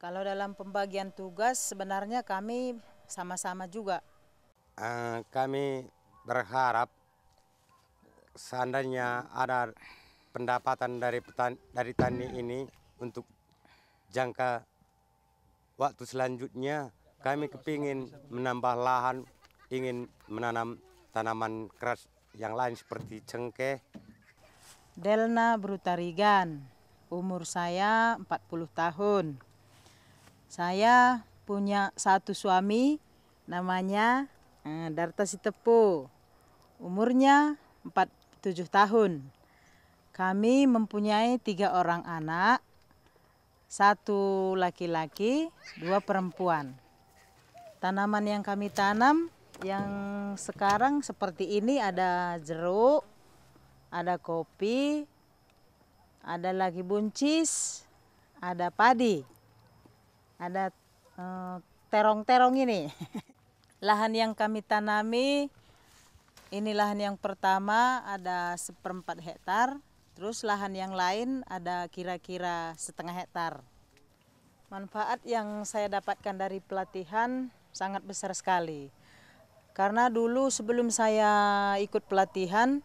Kalau dalam pembagian tugas sebenarnya kami sama-sama juga. Uh, kami berharap seandainya ada pendapatan dari petani dari tani ini untuk jangka waktu selanjutnya kami kepingin menambah lahan ingin menanam tanaman keras yang lain seperti cengkeh. Delna Brutarigan, umur saya 40 tahun. Saya punya satu suami namanya eh, Darta Sitepu, Umurnya 47 tahun. Kami mempunyai tiga orang anak, satu laki-laki, dua perempuan. Tanaman yang kami tanam yang sekarang seperti ini ada jeruk, ada kopi, ada lagi buncis, ada padi ada eh, terong-terong ini. Lahan yang kami tanami ini lahan yang pertama ada seperempat hektar, terus lahan yang lain ada kira-kira setengah hektar. Manfaat yang saya dapatkan dari pelatihan sangat besar sekali. Karena dulu sebelum saya ikut pelatihan,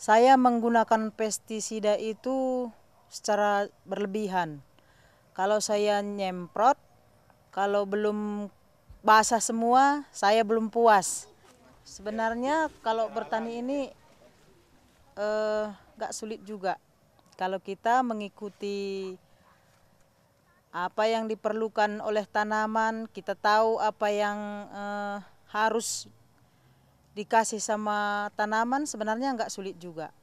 saya menggunakan pestisida itu secara berlebihan. Kalau saya nyemprot, kalau belum basah semua, saya belum puas. Sebenarnya kalau bertani ini eh, gak sulit juga. Kalau kita mengikuti apa yang diperlukan oleh tanaman, kita tahu apa yang eh, harus dikasih sama tanaman sebenarnya nggak sulit juga.